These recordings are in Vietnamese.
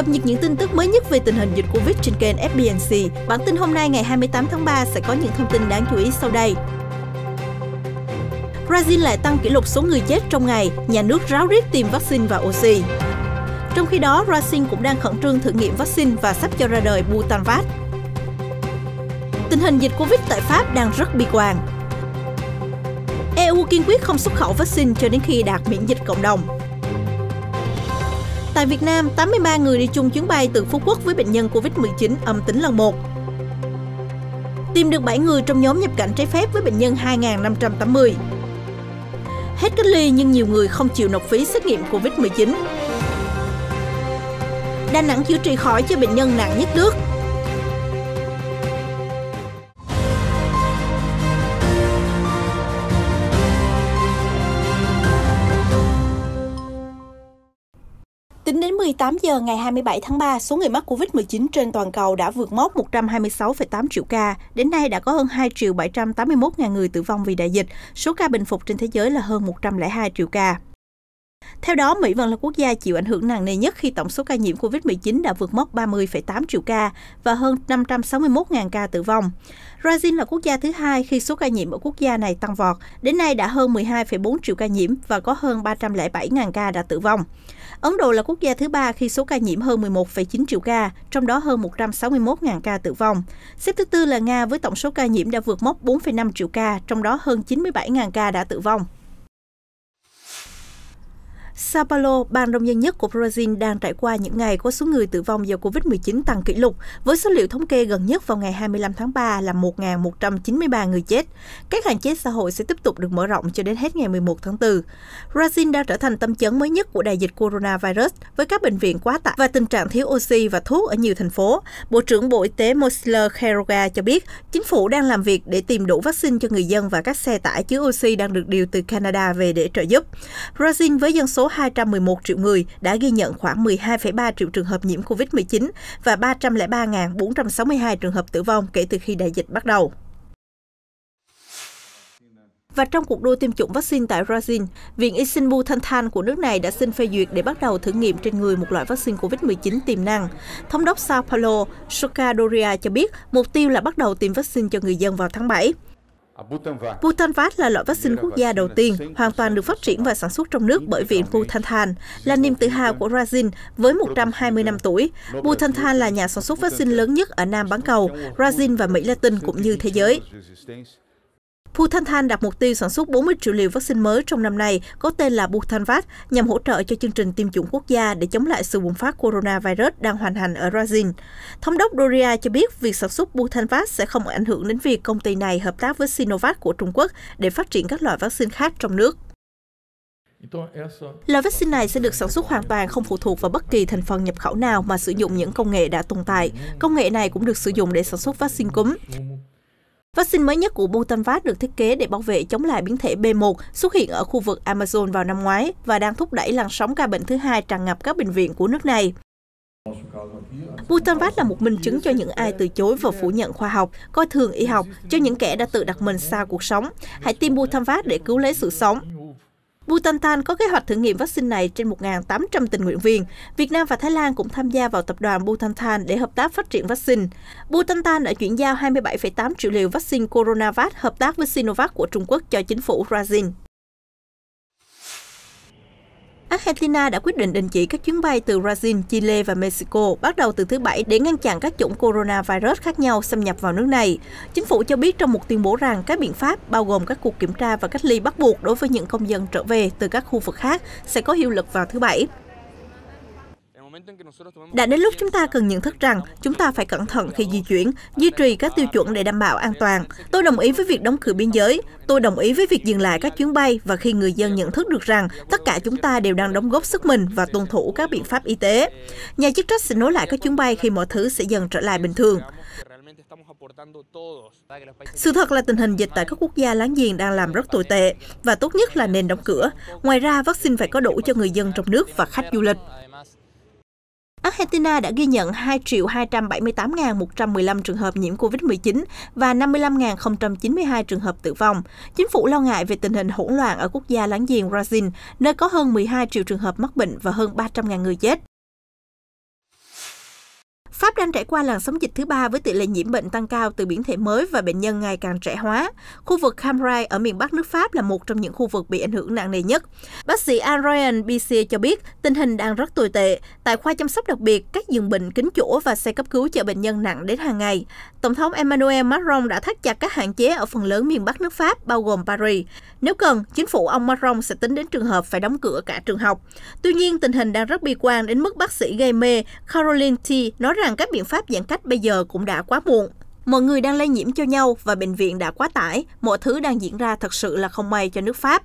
Cập nhật những tin tức mới nhất về tình hình dịch Covid trên kênh FBNC. Bản tin hôm nay ngày 28 tháng 3 sẽ có những thông tin đáng chú ý sau đây. Brazil lại tăng kỷ lục số người chết trong ngày, nhà nước ráo riết tìm vaccine và oxy. Trong khi đó, Brazil cũng đang khẩn trương thử nghiệm vaccine và sắp cho ra đời Butanvac. Tình hình dịch Covid tại Pháp đang rất bi quan. EU kiên quyết không xuất khẩu vaccine cho đến khi đạt miễn dịch cộng đồng. Tại Việt Nam, 83 người đi chung chuyến bay từ Phú Quốc với bệnh nhân COVID-19 âm tính lần 1. Tìm được 7 người trong nhóm nhập cảnh trái phép với bệnh nhân 2580. Hết cách ly nhưng nhiều người không chịu nộp phí xét nghiệm COVID-19. Đà Nẵng chữa trị khỏi cho bệnh nhân nặng nhất nước Tính đến 18 giờ ngày 27 tháng 3, số người mắc COVID-19 trên toàn cầu đã vượt mốc 126,8 triệu ca. Đến nay đã có hơn 2 triệu 781 ngàn người tử vong vì đại dịch. Số ca bình phục trên thế giới là hơn 102 triệu ca. Theo đó, Mỹ vẫn là quốc gia chịu ảnh hưởng nặng nề nhất khi tổng số ca nhiễm COVID-19 đã vượt mốc 30,8 triệu ca và hơn 561.000 ca tử vong. Brazil là quốc gia thứ hai khi số ca nhiễm ở quốc gia này tăng vọt, đến nay đã hơn 12,4 triệu ca nhiễm và có hơn 307.000 ca đã tử vong. Ấn Độ là quốc gia thứ ba khi số ca nhiễm hơn 11,9 triệu ca, trong đó hơn 161.000 ca tử vong. Xếp thứ tư là Nga với tổng số ca nhiễm đã vượt mốc 4,5 triệu ca, trong đó hơn 97.000 ca đã tử vong. Sao Paulo, bang đông dân nhất của Brazil đang trải qua những ngày có số người tử vong do Covid-19 tăng kỷ lục, với số liệu thống kê gần nhất vào ngày 25 tháng 3 là 1.193 người chết. Các hạn chế xã hội sẽ tiếp tục được mở rộng cho đến hết ngày 11 tháng 4. Brazil đã trở thành tâm chấn mới nhất của đại dịch coronavirus, với các bệnh viện quá tải và tình trạng thiếu oxy và thuốc ở nhiều thành phố. Bộ trưởng Bộ Y tế Mosler Keroga cho biết, chính phủ đang làm việc để tìm đủ vaccine cho người dân và các xe tải chứa oxy đang được điều từ Canada về để trợ giúp. Brazil với dân số 211 triệu người đã ghi nhận khoảng 12,3 triệu trường hợp nhiễm COVID-19 và 303.462 trường hợp tử vong kể từ khi đại dịch bắt đầu. Và trong cuộc đua tiêm chủng vaccine tại Brazil, Viện Isinbu Thanh Thanh của nước này đã xin phê duyệt để bắt đầu thử nghiệm trên người một loại vaccine COVID-19 tiềm năng. Thống đốc Sao Paulo, Soca Doria cho biết mục tiêu là bắt đầu tiêm vaccine cho người dân vào tháng 7. À, Butanvac là loại vaccine quốc gia đầu tiên hoàn toàn được phát triển và sản xuất trong nước bởi viện Butantan, là niềm tự hào của Brazil với 120 năm tuổi. Butantan là nhà sản xuất vaccine lớn nhất ở Nam bán cầu, Brazil và Mỹ Latin cũng như thế giới. Phu Thanh Thanh đặt mục tiêu sản xuất 40 triệu liều vaccine mới trong năm nay có tên là Butanvac nhằm hỗ trợ cho chương trình tiêm chủng quốc gia để chống lại sự bùng phát coronavirus đang hoành hành ở Brazil. Thống đốc Doria cho biết việc sản xuất Butanvac sẽ không ảnh hưởng đến việc công ty này hợp tác với Sinovac của Trung Quốc để phát triển các loại vaccine khác trong nước. Loại vaccine này sẽ được sản xuất hoàn toàn không phụ thuộc vào bất kỳ thành phần nhập khẩu nào mà sử dụng những công nghệ đã tồn tại. Công nghệ này cũng được sử dụng để sản xuất vaccine cúm. Vaccine mới nhất của Butanvac được thiết kế để bảo vệ chống lại biến thể B1 xuất hiện ở khu vực Amazon vào năm ngoái và đang thúc đẩy làn sóng ca bệnh thứ hai tràn ngập các bệnh viện của nước này. Butanvac là một minh chứng cho những ai từ chối và phủ nhận khoa học, coi thường y học, cho những kẻ đã tự đặt mình xa cuộc sống. Hãy tiêm Butanvac để cứu lấy sự sống. Butantan có kế hoạch thử nghiệm vaccine này trên 1.800 tình nguyện viên. Việt Nam và Thái Lan cũng tham gia vào tập đoàn Butantan để hợp tác phát triển vaccine. Butantan đã chuyển giao 27,8 triệu liều vaccine CoronaVac hợp tác với Sinovac của Trung Quốc cho chính phủ Brazil. Argentina đã quyết định đình chỉ các chuyến bay từ Brazil, Chile và Mexico bắt đầu từ thứ Bảy để ngăn chặn các chủng coronavirus khác nhau xâm nhập vào nước này. Chính phủ cho biết trong một tuyên bố rằng các biện pháp bao gồm các cuộc kiểm tra và cách ly bắt buộc đối với những công dân trở về từ các khu vực khác sẽ có hiệu lực vào thứ Bảy. Đã đến lúc chúng ta cần nhận thức rằng chúng ta phải cẩn thận khi di chuyển, duy trì các tiêu chuẩn để đảm bảo an toàn. Tôi đồng ý với việc đóng cửa biên giới. Tôi đồng ý với việc dừng lại các chuyến bay và khi người dân nhận thức được rằng tất cả chúng ta đều đang đóng góp sức mình và tuân thủ các biện pháp y tế. Nhà chức trách sẽ nối lại các chuyến bay khi mọi thứ sẽ dần trở lại bình thường. Sự thật là tình hình dịch tại các quốc gia láng giềng đang làm rất tồi tệ và tốt nhất là nên đóng cửa. Ngoài ra, vaccine phải có đủ cho người dân trong nước và khách du lịch. Argentina đã ghi nhận 2.278.115 trường hợp nhiễm COVID-19 và 55.092 trường hợp tử vong. Chính phủ lo ngại về tình hình hỗn loạn ở quốc gia láng giềng Brazil, nơi có hơn 12 triệu trường hợp mắc bệnh và hơn 300.000 người chết. Pháp đang trải qua làn sóng dịch thứ ba với tỷ lệ nhiễm bệnh tăng cao từ biến thể mới và bệnh nhân ngày càng trẻ hóa. Khu vực Cambrai ở miền Bắc nước Pháp là một trong những khu vực bị ảnh hưởng nặng nề nhất. Bác sĩ Adrian BC cho biết tình hình đang rất tồi tệ. Tại khoa chăm sóc đặc biệt, các giường bệnh kính chỗ và xe cấp cứu chở bệnh nhân nặng đến hàng ngày. Tổng thống Emmanuel Macron đã thắt chặt các hạn chế ở phần lớn miền Bắc nước Pháp, bao gồm Paris. Nếu cần, chính phủ ông Macron sẽ tính đến trường hợp phải đóng cửa cả trường học. Tuy nhiên, tình hình đang rất bi quan đến mức bác sĩ gây mê Caroline T nói rằng các biện pháp giãn cách bây giờ cũng đã quá muộn. Mọi người đang lây nhiễm cho nhau và bệnh viện đã quá tải, mọi thứ đang diễn ra thật sự là không may cho nước Pháp.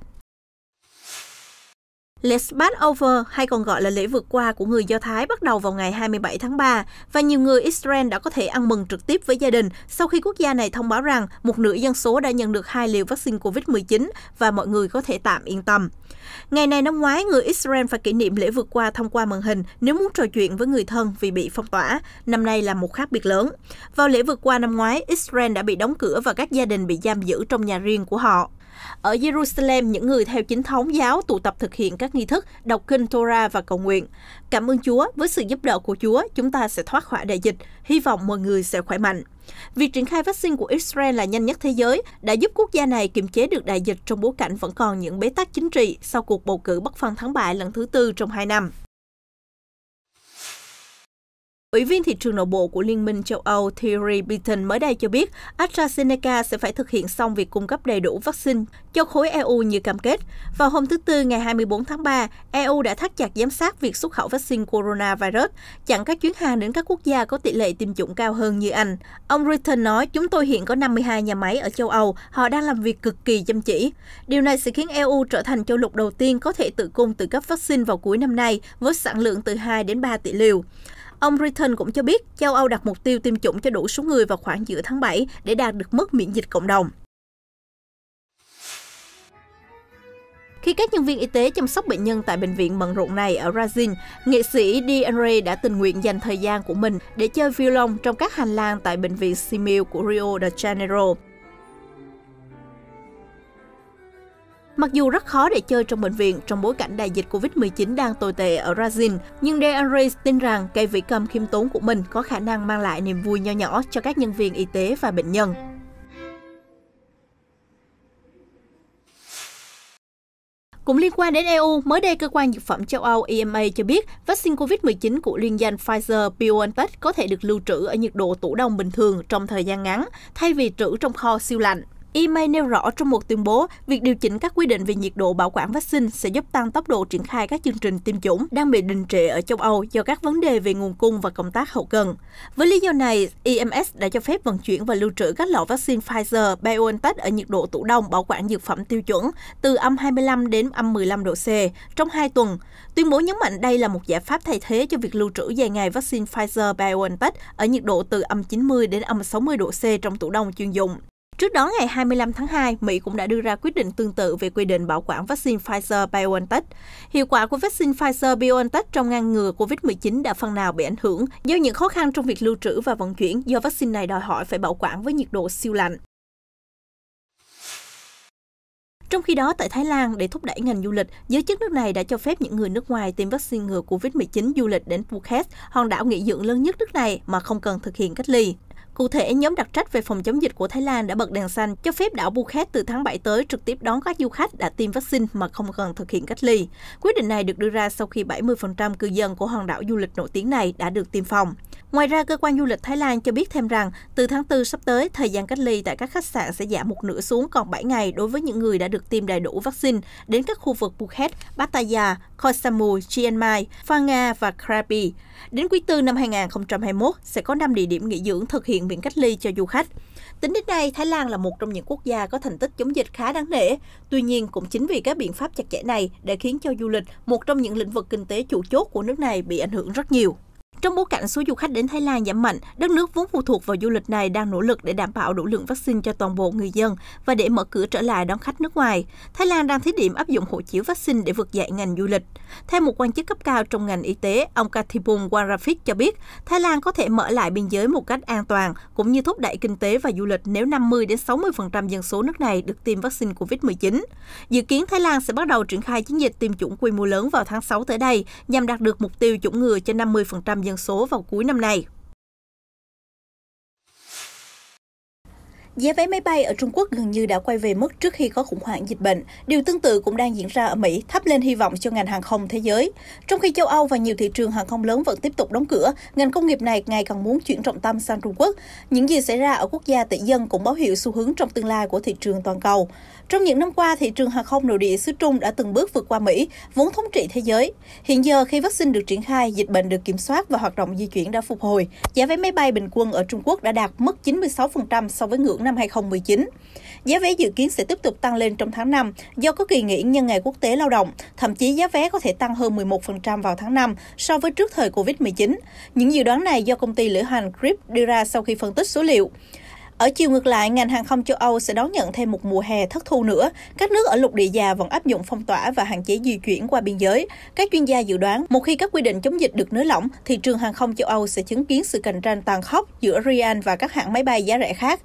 Lễ Passover hay còn gọi là lễ vượt qua của người Do Thái bắt đầu vào ngày 27 tháng 3 và nhiều người Israel đã có thể ăn mừng trực tiếp với gia đình sau khi quốc gia này thông báo rằng một nửa dân số đã nhận được hai liều vaccine COVID-19 và mọi người có thể tạm yên tâm. Ngày này năm ngoái, người Israel phải kỷ niệm lễ vượt qua thông qua màn hình nếu muốn trò chuyện với người thân vì bị phong tỏa. Năm nay là một khác biệt lớn. Vào lễ vượt qua năm ngoái, Israel đã bị đóng cửa và các gia đình bị giam giữ trong nhà riêng của họ. Ở Jerusalem, những người theo chính thống giáo tụ tập thực hiện các nghi thức, đọc kinh Torah và cầu nguyện. Cảm ơn Chúa, với sự giúp đỡ của Chúa, chúng ta sẽ thoát khỏi đại dịch, hy vọng mọi người sẽ khỏe mạnh. Việc triển khai vaccine của Israel là nhanh nhất thế giới đã giúp quốc gia này kiềm chế được đại dịch trong bối cảnh vẫn còn những bế tắc chính trị sau cuộc bầu cử bất phân thắng bại lần thứ tư trong hai năm. Ủy viên thị trường nội bộ của Liên minh châu Âu Thierry Beaton mới đây cho biết AstraZeneca sẽ phải thực hiện xong việc cung cấp đầy đủ vaccine cho khối EU như cam kết. Vào hôm thứ Tư ngày 24 tháng 3, EU đã thắt chặt giám sát việc xuất khẩu vaccine coronavirus, chặn các chuyến hàng đến các quốc gia có tỷ lệ tiêm chủng cao hơn như Anh. Ông Reuters nói, chúng tôi hiện có 52 nhà máy ở châu Âu, họ đang làm việc cực kỳ chăm chỉ. Điều này sẽ khiến EU trở thành châu lục đầu tiên có thể tự cung tự cấp vaccine vào cuối năm nay với sản lượng từ 2 đến 3 tỷ liều. Ông Britain cũng cho biết châu Âu đặt mục tiêu tiêm chủng cho đủ số người vào khoảng giữa tháng 7 để đạt được mức miễn dịch cộng đồng. Khi các nhân viên y tế chăm sóc bệnh nhân tại bệnh viện bận rộn này ở Brazil, nghệ sĩ DeAndre đã tình nguyện dành thời gian của mình để chơi violon trong các hành lang tại bệnh viện Simil của Rio de Janeiro. Mặc dù rất khó để chơi trong bệnh viện trong bối cảnh đại dịch Covid-19 đang tồi tệ ở Brazil, nhưng DeAndre tin rằng cây vĩ cầm khiêm tốn của mình có khả năng mang lại niềm vui nho nhỏ cho các nhân viên y tế và bệnh nhân. Cũng liên quan đến EU, mới đây cơ quan dược phẩm châu Âu EMA cho biết vaccine COVID-19 của liên danh Pfizer-BioNTech có thể được lưu trữ ở nhiệt độ tủ đông bình thường trong thời gian ngắn, thay vì trữ trong kho siêu lạnh. EMA nêu rõ trong một tuyên bố, việc điều chỉnh các quy định về nhiệt độ bảo quản vaccine sẽ giúp tăng tốc độ triển khai các chương trình tiêm chủng đang bị đình trệ ở châu Âu do các vấn đề về nguồn cung và công tác hậu cần. Với lý do này, EMS đã cho phép vận chuyển và lưu trữ các lọ vaccine Pfizer, BioNTech ở nhiệt độ tủ đông bảo quản dược phẩm tiêu chuẩn từ âm 25 đến âm 15 độ C trong 2 tuần. Tuyên bố nhấn mạnh đây là một giải pháp thay thế cho việc lưu trữ dài ngày vaccine Pfizer BioNTech ở nhiệt độ từ âm 90 đến âm 60 độ C trong tủ đông chuyên dụng. Trước đó, ngày 25 tháng 2, Mỹ cũng đã đưa ra quyết định tương tự về quy định bảo quản vaccine Pfizer-BioNTech. Hiệu quả của vaccine Pfizer-BioNTech trong ngăn ngừa COVID-19 đã phần nào bị ảnh hưởng do những khó khăn trong việc lưu trữ và vận chuyển do vaccine này đòi hỏi phải bảo quản với nhiệt độ siêu lạnh. Trong khi đó, tại Thái Lan, để thúc đẩy ngành du lịch, giới chức nước này đã cho phép những người nước ngoài tiêm vaccine ngừa COVID-19 du lịch đến Phuket, hòn đảo nghỉ dưỡng lớn nhất nước này mà không cần thực hiện cách ly. Cụ thể, nhóm đặc trách về phòng chống dịch của Thái Lan đã bật đèn xanh cho phép đảo Phuket từ tháng 7 tới trực tiếp đón các du khách đã tiêm vaccine mà không cần thực hiện cách ly. Quyết định này được đưa ra sau khi 70% cư dân của hòn đảo du lịch nổi tiếng này đã được tiêm phòng. Ngoài ra, cơ quan du lịch Thái Lan cho biết thêm rằng, từ tháng 4 sắp tới, thời gian cách ly tại các khách sạn sẽ giảm một nửa xuống còn 7 ngày đối với những người đã được tiêm đầy đủ vaccine đến các khu vực Phuket, Pattaya Koh Chiang Mai, Phang Nga và Krabi. Đến quý tư năm 2021, sẽ có 5 địa điểm nghỉ dưỡng thực hiện viện cách ly cho du khách. Tính đến nay, Thái Lan là một trong những quốc gia có thành tích chống dịch khá đáng nể. Tuy nhiên, cũng chính vì các biện pháp chặt chẽ này đã khiến cho du lịch, một trong những lĩnh vực kinh tế chủ chốt của nước này bị ảnh hưởng rất nhiều. Trong bối cảnh số du khách đến Thái Lan giảm mạnh, đất nước vốn phụ thuộc vào du lịch này đang nỗ lực để đảm bảo đủ lượng vaccine cho toàn bộ người dân và để mở cửa trở lại đón khách nước ngoài. Thái Lan đang thí điểm áp dụng hộ chiếu vaccine để vực dậy ngành du lịch. Theo một quan chức cấp cao trong ngành y tế, ông Kathibun Warafik cho biết, Thái Lan có thể mở lại biên giới một cách an toàn, cũng như thúc đẩy kinh tế và du lịch nếu 50-60% dân số nước này được tiêm vaccine COVID-19. Dự kiến Thái Lan sẽ bắt đầu triển khai chiến dịch tiêm chủng quy mô lớn vào tháng 6 tới đây nhằm đạt được mục tiêu chủng ngừa cho 50% dân số vào cuối năm nay. Giá vé máy bay ở Trung Quốc gần như đã quay về mức trước khi có khủng hoảng dịch bệnh. Điều tương tự cũng đang diễn ra ở Mỹ, thắp lên hy vọng cho ngành hàng không thế giới. Trong khi châu Âu và nhiều thị trường hàng không lớn vẫn tiếp tục đóng cửa, ngành công nghiệp này ngày càng muốn chuyển trọng tâm sang Trung Quốc. Những gì xảy ra ở quốc gia tỷ dân cũng báo hiệu xu hướng trong tương lai của thị trường toàn cầu. Trong những năm qua, thị trường hàng không nội địa xứ Trung đã từng bước vượt qua Mỹ, vốn thống trị thế giới. Hiện giờ, khi vaccine được triển khai, dịch bệnh được kiểm soát và hoạt động di chuyển đã phục hồi, giá vé máy bay bình quân ở Trung Quốc đã đạt mức 96% so với ngưỡng năm 2019. Giá vé dự kiến sẽ tiếp tục tăng lên trong tháng 5 do có kỳ nghỉ nhân ngày quốc tế lao động, thậm chí giá vé có thể tăng hơn 11% vào tháng 5 so với trước thời Covid-19. Những dự đoán này do công ty lữ hành Grip đưa ra sau khi phân tích số liệu. Ở chiều ngược lại, ngành hàng không châu Âu sẽ đón nhận thêm một mùa hè thất thu nữa. Các nước ở lục địa già vẫn áp dụng phong tỏa và hạn chế di chuyển qua biên giới. Các chuyên gia dự đoán, một khi các quy định chống dịch được nới lỏng, thị trường hàng không châu Âu sẽ chứng kiến sự cạnh tranh tàn khốc giữa Ryan và các hãng máy bay giá rẻ khác.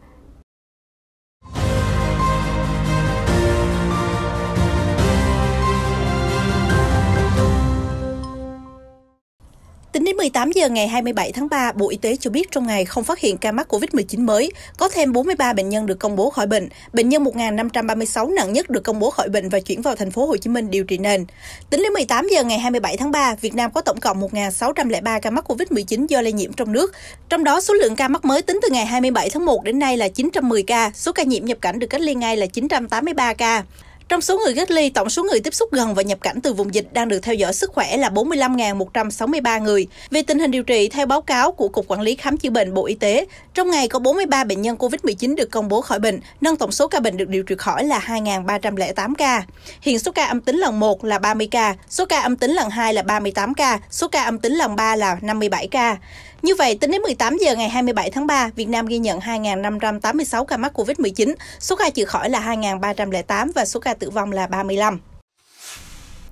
Tính đến 18 giờ ngày 27 tháng 3, Bộ Y tế cho biết trong ngày không phát hiện ca mắc COVID-19 mới, có thêm 43 bệnh nhân được công bố khỏi bệnh, bệnh nhân 1536 nặng nhất được công bố khỏi bệnh và chuyển vào thành phố Hồ Chí Minh điều trị nền. Tính đến 18 giờ ngày 27 tháng 3, Việt Nam có tổng cộng 1603 ca mắc COVID-19 do lây nhiễm trong nước. Trong đó, số lượng ca mắc mới tính từ ngày 27 tháng 1 đến nay là 910 ca, số ca nhiễm nhập cảnh được cách ly ngay là 983 ca. Trong số người cách ly, tổng số người tiếp xúc gần và nhập cảnh từ vùng dịch đang được theo dõi sức khỏe là 45.163 người. Về tình hình điều trị, theo báo cáo của Cục Quản lý Khám chữa bệnh Bộ Y tế, trong ngày có 43 bệnh nhân COVID-19 được công bố khỏi bệnh, nâng tổng số ca bệnh được điều trị khỏi là 2.308 ca. Hiện số ca âm tính lần 1 là 30 ca, số ca âm tính lần 2 là 38 ca, số ca âm tính lần 3 là 57 ca. Như vậy, tính đến 18 giờ ngày 27 tháng 3, Việt Nam ghi nhận 2.586 ca mắc COVID-19, số ca chữa khỏi là 2.308 và số ca tử vong là 35.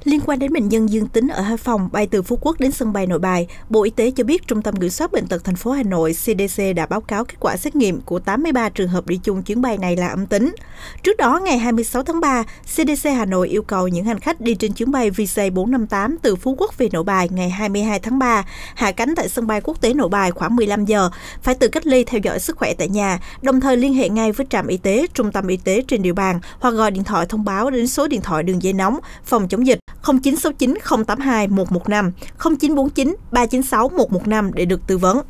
Liên quan đến bệnh nhân dương tính ở Hải Phòng bay từ Phú Quốc đến sân bay Nội Bài, Bộ Y tế cho biết Trung tâm Kiểm soát Bệnh tật thành phố Hà Nội CDC đã báo cáo kết quả xét nghiệm của 83 trường hợp đi chung chuyến bay này là âm tính. Trước đó, ngày 26 tháng 3, CDC Hà Nội yêu cầu những hành khách đi trên chuyến bay VC458 từ Phú Quốc về Nội Bài ngày 22 tháng 3, hạ cánh tại sân bay quốc tế Nội Bài khoảng 15 giờ, phải tự cách ly theo dõi sức khỏe tại nhà, đồng thời liên hệ ngay với trạm y tế, trung tâm y tế trên địa bàn hoặc gọi điện thoại thông báo đến số điện thoại đường dây nóng phòng chống dịch 0969 082 115, 0949 396 115 để được tư vấn.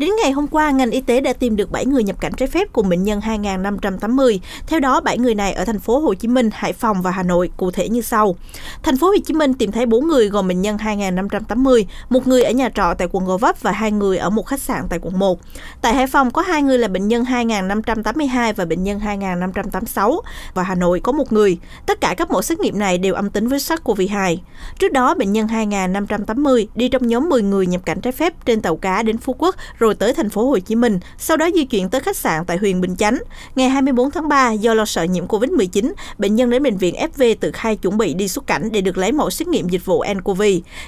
Đến ngày hôm qua, ngành y tế đã tìm được 7 người nhập cảnh trái phép cùng bệnh nhân 2.580. Theo đó, 7 người này ở thành phố Hồ Chí Minh, Hải Phòng và Hà Nội, cụ thể như sau. Thành phố Hồ Chí Minh tìm thấy 4 người gồm bệnh nhân 2.580, một người ở nhà trọ tại quận Gò Vấp và hai người ở một khách sạn tại quận 1. Tại Hải Phòng có hai người là bệnh nhân 2.582 và bệnh nhân 2.586 và Hà Nội có một người. Tất cả các mẫu xét nghiệm này đều âm tính với SARS-CoV-2. Trước đó, bệnh nhân 2.580 đi trong nhóm 10 người nhập cảnh trái phép trên tàu cá đến Phú Quốc rồi rồi tới thành phố Hồ Chí Minh, sau đó di chuyển tới khách sạn tại huyện Bình Chánh. Ngày 24 tháng 3, do lo sợ nhiễm COVID-19, bệnh nhân đến bệnh viện FV từ khai chuẩn bị đi xuất cảnh để được lấy mẫu xét nghiệm dịch vụ nCoV.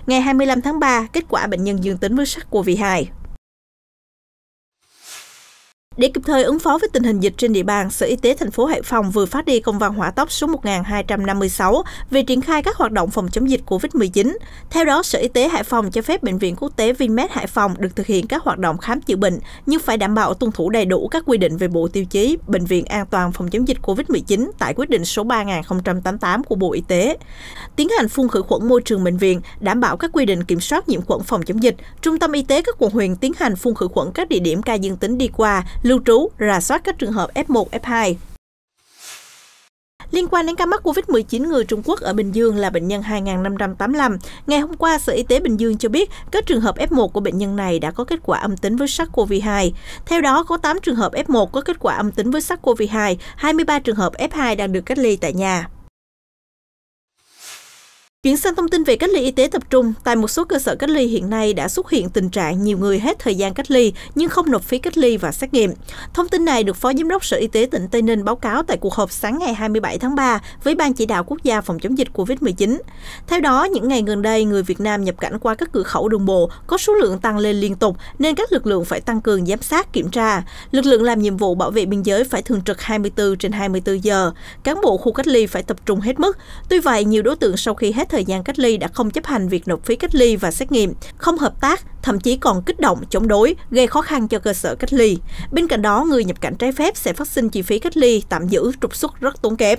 Ngày 25 tháng 3, kết quả bệnh nhân dương tính với SARS-CoV-2. Để kịp thời ứng phó với tình hình dịch trên địa bàn, Sở Y tế thành phố Hải Phòng vừa phát đi công văn hỏa tốc số 1256 về triển khai các hoạt động phòng chống dịch COVID-19. Theo đó, Sở Y tế Hải Phòng cho phép Bệnh viện Quốc tế Vinmed Hải Phòng được thực hiện các hoạt động khám chữa bệnh, nhưng phải đảm bảo tuân thủ đầy đủ các quy định về Bộ Tiêu chí Bệnh viện An toàn phòng chống dịch COVID-19 tại quyết định số 3088 của Bộ Y tế. Tiến hành phun khử khuẩn môi trường bệnh viện, đảm bảo các quy định kiểm soát nhiễm khuẩn phòng chống dịch, Trung tâm Y tế các quận huyện tiến hành phun khử khuẩn các địa điểm ca dương tính đi qua, lưu trú, rà soát các trường hợp F1, F2. Liên quan đến ca mắc COVID-19 người Trung Quốc ở Bình Dương là bệnh nhân 2585, ngày hôm qua Sở Y tế Bình Dương cho biết các trường hợp F1 của bệnh nhân này đã có kết quả âm tính với SARS-CoV-2. Theo đó, có 8 trường hợp F1 có kết quả âm tính với SARS-CoV-2, 23 trường hợp F2 đang được cách ly tại nhà. Chuyển sang thông tin về cách ly y tế tập trung, tại một số cơ sở cách ly hiện nay đã xuất hiện tình trạng nhiều người hết thời gian cách ly nhưng không nộp phí cách ly và xét nghiệm. Thông tin này được Phó Giám đốc Sở Y tế tỉnh Tây Ninh báo cáo tại cuộc họp sáng ngày 27 tháng 3 với Ban chỉ đạo quốc gia phòng chống dịch COVID-19. Theo đó, những ngày gần đây, người Việt Nam nhập cảnh qua các cửa khẩu đường bộ có số lượng tăng lên liên tục nên các lực lượng phải tăng cường giám sát, kiểm tra. Lực lượng làm nhiệm vụ bảo vệ biên giới phải thường trực 24 trên 24 giờ. Cán bộ khu cách ly phải tập trung hết mức. Tuy vậy, nhiều đối tượng sau khi hết thời gian cách ly đã không chấp hành việc nộp phí cách ly và xét nghiệm, không hợp tác, thậm chí còn kích động, chống đối, gây khó khăn cho cơ sở cách ly. Bên cạnh đó, người nhập cảnh trái phép sẽ phát sinh chi phí cách ly, tạm giữ, trục xuất rất tốn kém.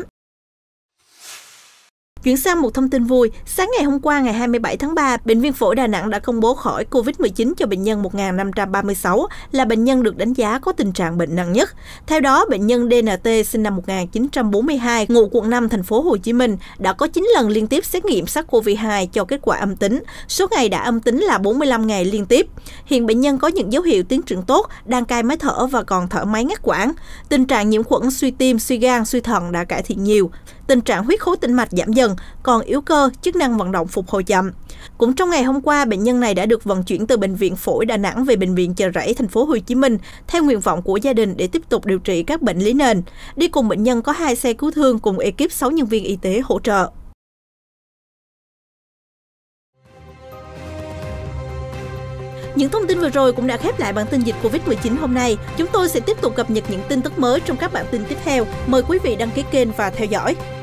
Chuyển sang một thông tin vui, sáng ngày hôm qua ngày 27 tháng 3, Bệnh viện phổi Đà Nẵng đã công bố khỏi COVID-19 cho bệnh nhân 1536 là bệnh nhân được đánh giá có tình trạng bệnh nặng nhất. Theo đó, bệnh nhân DNT sinh năm 1942, ngụ quận 5 thành phố Hồ Chí Minh đã có 9 lần liên tiếp xét nghiệm SARS-CoV-2 cho kết quả âm tính. Số ngày đã âm tính là 45 ngày liên tiếp. Hiện bệnh nhân có những dấu hiệu tiến triển tốt, đang cai máy thở và còn thở máy ngắt quãng. Tình trạng nhiễm khuẩn suy tim, suy gan, suy thận đã cải thiện nhiều tình trạng huyết khối tĩnh mạch giảm dần, còn yếu cơ, chức năng vận động phục hồi chậm. Cũng trong ngày hôm qua, bệnh nhân này đã được vận chuyển từ bệnh viện phổi Đà Nẵng về bệnh viện Chợ Rẫy thành phố Hồ Chí Minh theo nguyện vọng của gia đình để tiếp tục điều trị các bệnh lý nền. Đi cùng bệnh nhân có hai xe cứu thương cùng ekip 6 nhân viên y tế hỗ trợ. Những thông tin vừa rồi cũng đã khép lại bản tin dịch Covid-19 hôm nay. Chúng tôi sẽ tiếp tục cập nhật những tin tức mới trong các bản tin tiếp theo. Mời quý vị đăng ký kênh và theo dõi.